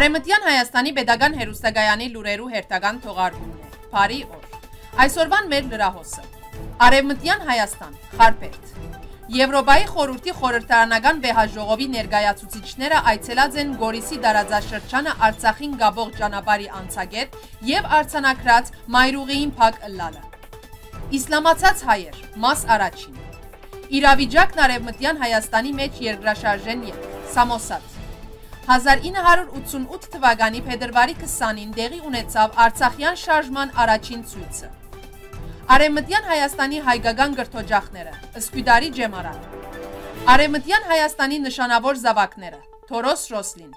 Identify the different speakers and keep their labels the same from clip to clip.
Speaker 1: Արեմտյան Հայաստանի Պետական Հերուստագայանի լուրերու հերթական թողարկումն է։ Բարի օր։ Այսօրվան մեր լրահոսը։ Արևմտյան Հայաստան, Խարպետ։ Եվրոպայի խորհրդի խորհրդարանական վեհաժողովի ներկայացուցիչները այցելած են Գորիսի դարաձաշրջանը Արցախին գաբող ճանապարհի անցագետ եւ արցանակրած Մայրուղիին փակ լալը։ Իսլամացած հայեր, մաս առաջին։ Իրավիճակն արևմտյան Հայաստանի մեջ երկրաշարժեն է։ Սամոսած 1988 թվականի փետրվարի 20-ին դեղի ունեցավ Արցախյան շարժման առաջին ցույցը։ Արեմտյան Հայաստանի հայկական գրթօջախները, Սկյուդարի ջեմարան։ Արեմտյան Հայաստանի նշանավոր զավակները, Թորոս Ռոսլին։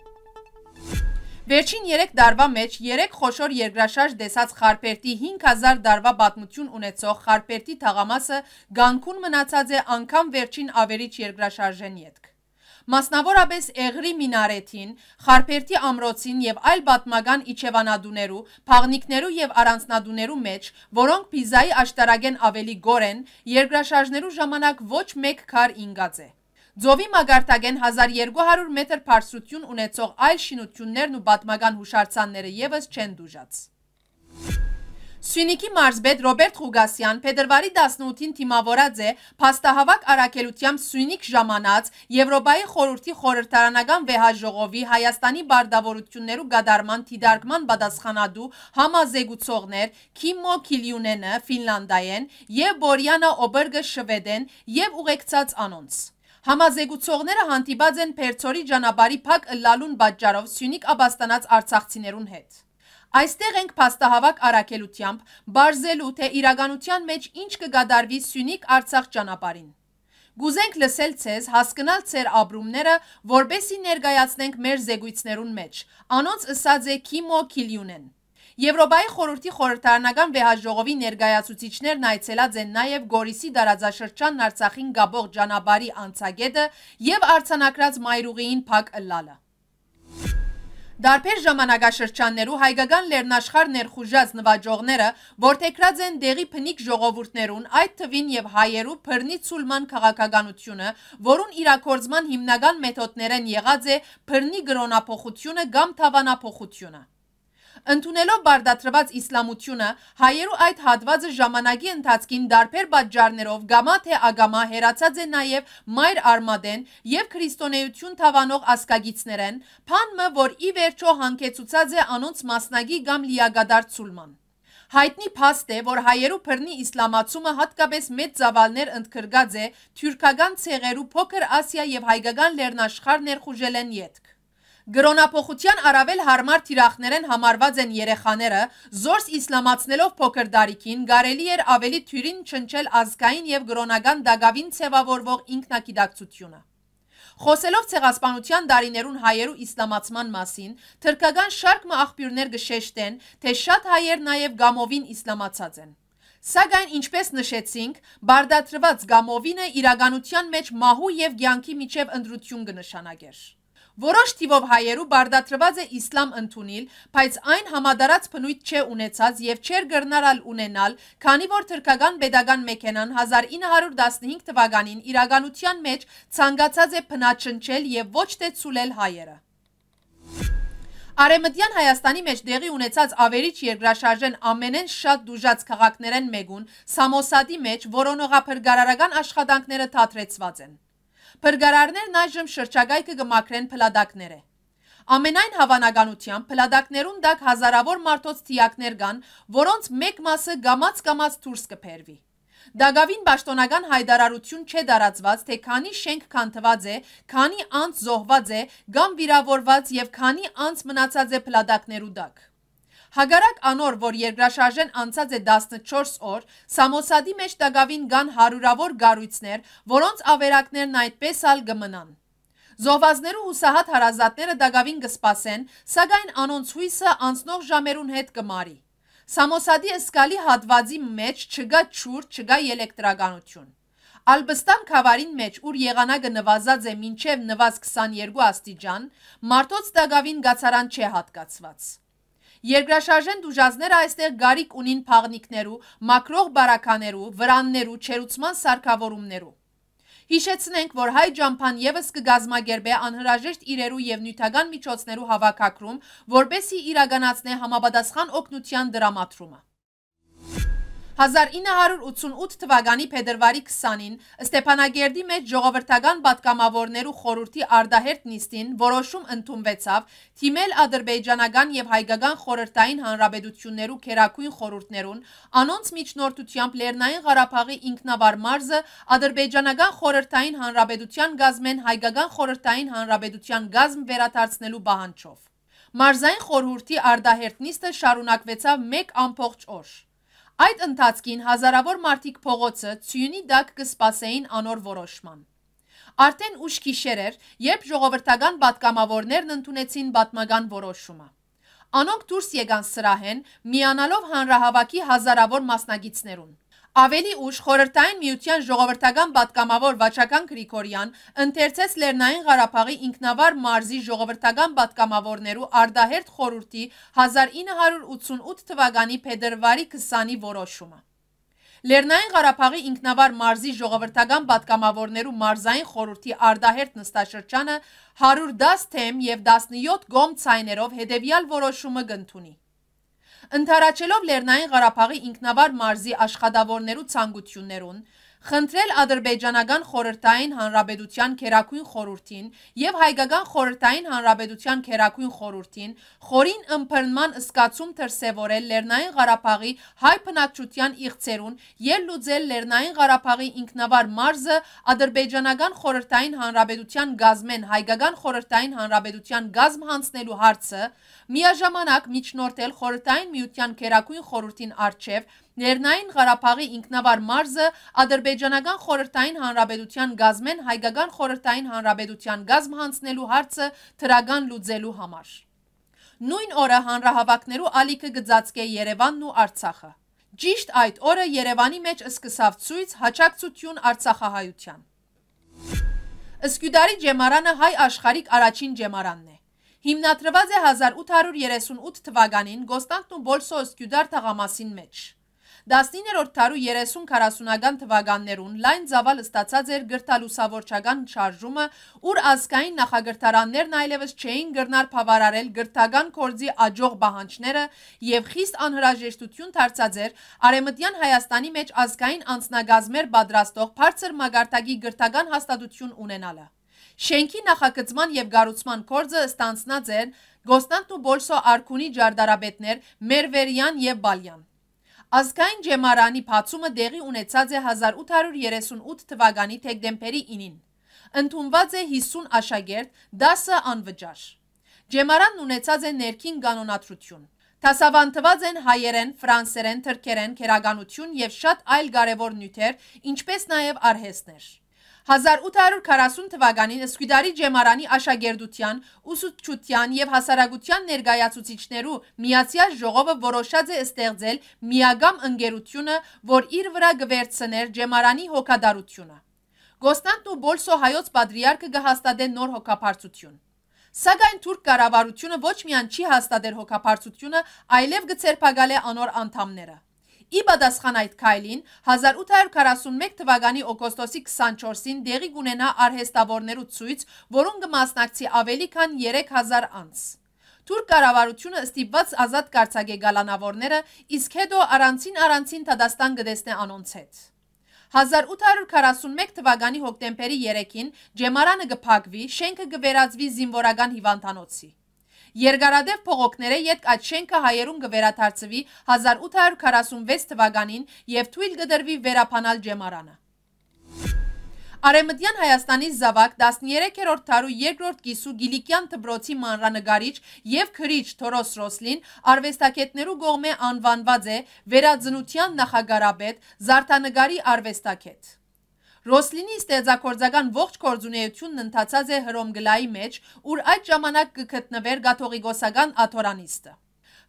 Speaker 1: Վերջին 3 տարվա մեջ 3 խոշոր երկրաշարժ դեսած Խարպերտի 5000 տարվա պատմություն ունեցող Խարպերտի թաղամասը Գանկուն մնացած է անգամ վերջին ավերիչ երկրաշարժեն յետք մասնավորապես Էղրի Մինարեթին, Խարփերթի ամրոցին եւ այլ պատմական իջևանադուներու, փաղնիկներու եւ առանձնադուներու մեջ, որոնք Պիզայի աշտարագեն ավելի գոր են, երկրաշարժներու ժամանակ ոչ մեկ քար ինգած է։ Ձովի մագարտագեն 1200 մետր բարձրություն ունեցող այլ շինություններն ու պատմական հուշարձանները եւս չեն դուժած։ Սյունիքի մարզբեդ Ռոբերտ Ղուգասյան փետրվարի 18-ին թիմավորած է փաստահավաք առաքելությամբ Սյունիք ժամանած Եվրոպայի խորհրդի խորհրդարանական վեհաժողովի Հայաստանի բարդավորություններու գադարման դիդարկման պատասխանատու համազեկուցողներ Քիմո Քիլյունենը ֆինլանդայեն եւ Բորյանա Օբերգը շվեդեն եւ ուղեկցած անոնց Համազեկուցողները հանդիպած են Փերծորի ճանապարհի փակ լալուն պատճառով Սյունիք աբաստանած արցախցիներուն հետ Այստեղ ենք փաստահավաք առաքելությամբ բարձելու, թե իրականության մեջ ինչ կգադարվի Սյունիք Արցախ ճանապարհին։ Գուզենք լսել ցեզ, հասկանալ ցեր ապրումները, որբեսի ներկայացնենք մեր զեկույցներուն մեջ։ Անոնց ըսած է Քիմո Քիլյունեն։ Եվրոպայի խորհրդի խորհրդարանական վեհաժողովի ներկայացուցիչներն այցելած են նաև Գորիսի դարաձաշրջանն Արցախին գաբող ճանապարհի անցագետը եւ արցանակրած մայրուղիին փակ ըլլալը։ Դարբեր ժամանակաշրջաններու հայկական լեռնաշխար ներխուժած նվաճողները որթեքրած են դեղի փնիկ ժողովուրդներուն, այդ թվին եւ հայերու բռնի ցուլման քաղաքականությունը, որուն իրակորձման հիմնական մեթոդներեն եղած է բռնի գրոնափոխությունը կամ թավանափոխությունը։ Ընդունելով բարդատրված իսլամությունը, հայերու այդ հատվածը ժամանակի ընթացքին դարբեր պատճառներով գամա թե ագամա հերացած է նաև մայր արմադեն եւ քրիստոնեություն թավանող ասկագիցներեն, փանմը, որ ի վերջո հանգեցուցած է անոնց մասնագի կամ լիագադար ցուլման։ Հայտնի փաստ է, որ հայերու բռնի իսլամացումը հատկապես մեծ ծավալներ ընդգրկած է թյուրքական ցեղերու փոքր Ասիա եւ հայկական լեռնաշխարհ ներխուժել են յետք։ Գրոնապոխության առավել հարմար թիրախներեն համարված են երեխաները, զորս իսլամացնելով փոքր դարիքին, գարելի էր ավելի թյուրին չնչել ազգային և գրոնական դագավին ծևավորվող ինքնակիդակցությունը։ Խոսելով ցեղասպանության դարիներուն հայերու իսլամացման մասին, թրկական շարքը աղբյուրներ գշեշտեն, թե շատ հայեր նաև գամովին իսլամացած են։ Սակայն ինչպես նշեցինք, բարդատրված գամովինը իրականության մեջ մահու և գյանքի միջև ընդրություն կնշանագեր։ Որոշ թիվով հայերու բարդատրված է իսլամ ընդունիլ, բայց այն համադարած փնույթ չէ ունեցած եւ չեր գրնարալ ունենալ, քանի որ թրկական pedagogan մեքենան 1915 թվականին իրականության մեջ ցանկացած է փնաչնչել եւ ոչ թե ցուլել հայերը։ Արեմտյան Հայաստանի մեջ դեղի ունեցած ավերիչ երկրաշարժեն ամենեն շատ դուժած քաղաքներեն մեգուն, Սամոսադի մեջ որոնողափրկարարական աշխատանքները թատրեցված են։ Փրկարարներն այժմ շրջագայքը գմակրեն փլադակներ է։ Ամենայն հավանականությամբ փլադակներում դակ հազարավոր մարդոց թիակներ կան, որոնց մեկ մասը գամած-գամած դուրս կփերվի։ Դագավին պաշտոնական հայտարարություն չէ դարածված, թե քանի շենք քանթված է, քանի անց զոհված է, կամ վիրավորված եւ քանի անց մնացած է փլադակներու դակ։ Հագարակ անոր, որ երկրաշարժեն անցած է 14 օր, Սամոսադի մեջ տագավին կան հարյուրավոր գարույցներ, որոնց ավերակներն այդպես ալ գմնան։ Զոհվածներու հուսահատ հարազատները դագավին կսպասեն, սակայն անոնց հույսը անցնող ժամերուն հետ կմարի։ Սամոսադի եսկալի հատվածի մեջ չգա չուր, չգա ելեկտրականություն։ Ալբստան քավարին մեջ, ուր եղանակը նվազած է մինչև նվազ 22 աստիճան, մարդոց տագավին գացարան չէ հատկացված։ Երկրաշարժեն դուժազները այստեղ գարիկ ունին պաղնիքներու, մակրող բարականերու, վրաններու, չերուցման սարկավորումներու։ Հիշեցնենք, որ հայ ճամփան եւս կգազմագերբե անհրաժեշտ իրերու եւ նյութական միջոցներու հավաքակրում, որբեսի իրականացնե համապատասխան օգնության դրամատրումը։ 1988 թվականի փետրվարի 20-ին Ստեփանագերդի մեջ ժողովրդական պատգամավորներու խորհրդի արդահերտ նիստին որոշում ընդունվեցավ թիմել ադրբեջանական եւ հայկական խորհրդային հանրապետություններու քերակույն խորհուրդներուն անոնց միջնորդությամբ Լեռնային Ղարաբաղի ինքնավար մարզը ադրբեջանական խորհրդային հանրապետության գազմեն հայկական խորհրդային հանրապետության գազմ վերադարձնելու բանջով Մարզային խորհուրդի արդահերտ նիստը շարունակվեցավ 1 ամբողջ օր Այդ ընթացքին հազարավոր մարդիկ փողոցը ցյունի դակ կսպասեին անոր որոշման։ Արդեն ուշ գիշեր էր, երբ ժողովրդական պատգամավորներն ընդունեցին պատմական որոշումը։ Անոնք դուրս եկան սրահեն, միանալով հանրահավաքի հազարավոր մասնագիտներուն։ Ավելի ուշ Խորհրդային Միության ժողովրդական պատգամավոր Վաչական Գրիգորյան ընթերցեց Լեռնային Ղարաբաղի ինքնավար մարզի ժողովրդական պատգամավորներու արդահերթ խորհրդի 1988 թվականի փետրվարի 20-ի որոշումը։ Լեռնային Ղարաբաղի ինքնավար մարզի ժողովրդական պատգամավորներու մարզային խորհրդի արդահերտ նստաշրջանը 110 թեմ եւ 17 գոմ ցայներով հետեւյալ որոշումը կընդունի ընդառաջելով Լեռնային Ղարաբաղի ինքնավար մարզի աշխատավորներու ցանկություններուն, խնդրել ադրբեջանական խորհրդային հանրապետության քերակույն խորհրդին եւ հայկական խորհրդային հանրապետության քերակույն խորհրդին խորին ըմբռնման սկացում դրսեւորել Լեռնային Ղարաբաղի հայ բնակչության իղծերուն եւ լուծել Լեռնային Ղարաբաղի ինքնավար մարզը ադրբեջանական խորհրդային հանրապետության գազմեն հայկական խորհրդային հանրապետության գազմ հանցնելու հարցը միաժամանակ միջնորդել խորհրդային միության քերակույն խորհրդին արչեւ Ներնային Ղարաբաղի ինքնավար մարզը Ադրբեջանական խորհրդային հանրապետության գազմեն հայկական խորհրդային հանրապետության գազմ հանցնելու հարցը թրագան լուծելու համար։ Նույն օրը հանրահավաքներու ալիքը գծածկե Երևանն ու Արցախը։ Ճիշտ այդ օրը Երևանի մեջ սկսավ ցույց հաճակցություն Արցախահայության։ Սկյուդարի ջեմարանը հայ աշխարհիկ առաջին ջեմարանն է։ Հիմնադրված է 1838 թվականին Գոստանտն ու Բոլսո Սկյուդար թաղամասին մեջ։ 19-րդ տարու 30-40-ական թվականներուն լայն ծավալ ստացած էր գրտալուսավորչական շարժումը, ուր ազգային նախագրտարաններն այլևս չէին գրնար փավարարել գրտական կորձի աջող բահանջները եւ խիստ անհրաժեշտություն դարձած էր արեմտյան Հայաստանի մեջ ազգային անձնագազմեր պատրաստող բարձր մագարտակի գրտական հաստատություն ունենալը։ Շենքի նախագծման եւ գառուցման կորձը ստանցնած են Գոստանտն ու Բոլսո արքունի ջարդարաբետներ Մերվերյան եւ Բալյան։ Ազգային ջեմարանի փացումը դեղի ունեցած է 1838 թվականի թեկդեմբերի 9-ին։ Ընդունված է 50 աշակերտ, 10-ը անվճար։ Ջեմարանն ունեցած է ներքին կանոնադրություն։ Տասավանդված են հայերեն, ֆրանսերեն, թրքերեն, քերականություն եւ շատ այլ կարեւոր նյութեր, ինչպես նաեւ արհեստներ։ 1840 թվականին Սկյուդարի Ջեմարանի աշակերտության, ուսուցչության եւ հասարակության ներկայացուցիչներու միացյալ ժողովը որոշած է ստեղծել միագամ ընկերությունը, որ իր վրա գվերցներ Ջեմարանի հոգադարությունը։ Գոստանտ ու Բոլսո հայոց պատրիարքը կհաստատեն նոր հոգապարծություն։ Սակայն թուրք կառավարությունը ոչ միայն չի հաստատեր հոգապարծությունը, այլև գցերփակալե անոր անդամները։ Ի պատասխան այդ քայլին 1841 թվականի օգոստոսի 24-ին դեղի կունենա արհեստավորներու ցույց, որոնք կմասնակցի ավելի քան 3000 անց։ Թուրք կառավարությունը ստիպված ազատ կարծագե գալանավորները, իսկ հետո առանցին-առանցին Թադաստան գտեսնե անոնց հետ։ 1841 թվականի հոկտեմբերի 3-ին Ջեմարանը գփակվի, շենքը գվերածվի զինվորական հիվանդանոցի։ Երգարադև փողոքները, երբ այդ շենքը հայերուն կվերաթարցվի 1846 թվականին եւ թույլ կդրվի վերապանալ ջեմարանը։ Արեմտյան Հայաստանի զավակ 13-րդ տարու երկրորդ կիսու գիլիկյան թբրոցի մանրանգարիչ և քրիչ թորոս ռոսլին արվեստակետներու գողմ է անվանված է վերածնության նախագարաբետ զարդանգարի արվեստակետ։ Ռոսլինի ստեղծագործական ողջ կորձունեությունն ընդացած է Հրոմգլայի մեջ, ուր այդ ժամանակ կգտնվեր գաթողիկոսական աթորանիստը։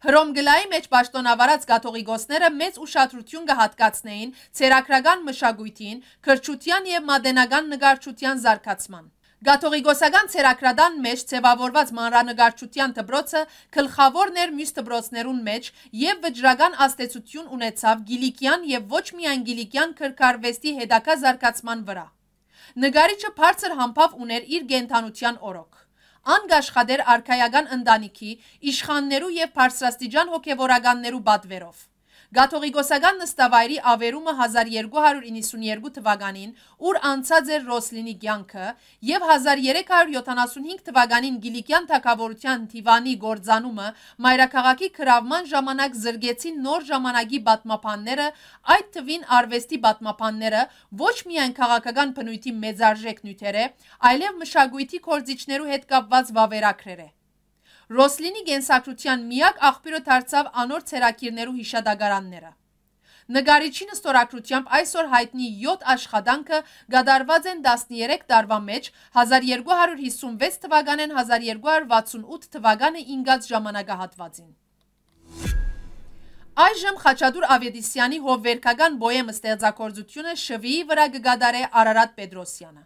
Speaker 1: Հրոմգլայի մեջ պաշտոնավարած կաթողիկոսները մեծ ուշադրություն կհատկացնեին ցերակրական մշակույթին, քրչության եւ մադենական նկարչության զարգացման։ Գաթողիկոսական ցերակրադան մեջ ձևավորված մանրանկարչության դպրոցը գլխավորն էր մյուս դպրոցներուն մեջ եւ վճռական աստեցություն ունեցավ գիլիկյան եւ ոչ միայն գիլիկյան քրկարվեստի հետակա զարգացման վրա։ Նգարիչը բարձր համբավ ուներ իր գենթանության օրոք անգաշխադեր արքայական ընտանիքի, իշխաններու եւ բարձրաստիճան հոգեվորականներու բատվերով։ Գաթողիկոսական նստավայրի ավերումը 1292 թվականին, ուր անցած էր Ռոսլինի կյանքը, եւ 1375 թվականին Գիլիկյան թակավորության Թիվանի գործանումը մայրաքաղաքի քրավման ժամանակ զրգեցին նոր ժամանակի պատմապանները, այդ թվին արվեստի պատմապանները, ոչ միայն քաղաքական բնույթի մեծարժեք նյութեր է, այլև մշակույթի կորզիչներու հետ կապված վավերագրեր է։ Ռոսլինի գենսակրության միակ աղբյուրը դարձավ անոր ցերակիրներու հիշադակարանները։ Նգարիչին ստորակրությամբ այսօր հայտնի 7 աշխատանքը գադարված են 13 տարվա մեջ 1256 թվականեն 1268 թվականը ինգած ժամանակահատվածին։ Այժմ Խաչադուր Ավետիսյանի հով վերկական բոյեմ ստեղծակործությունը շվիի վրա գգադար է Արարատ Պետրոսյանը։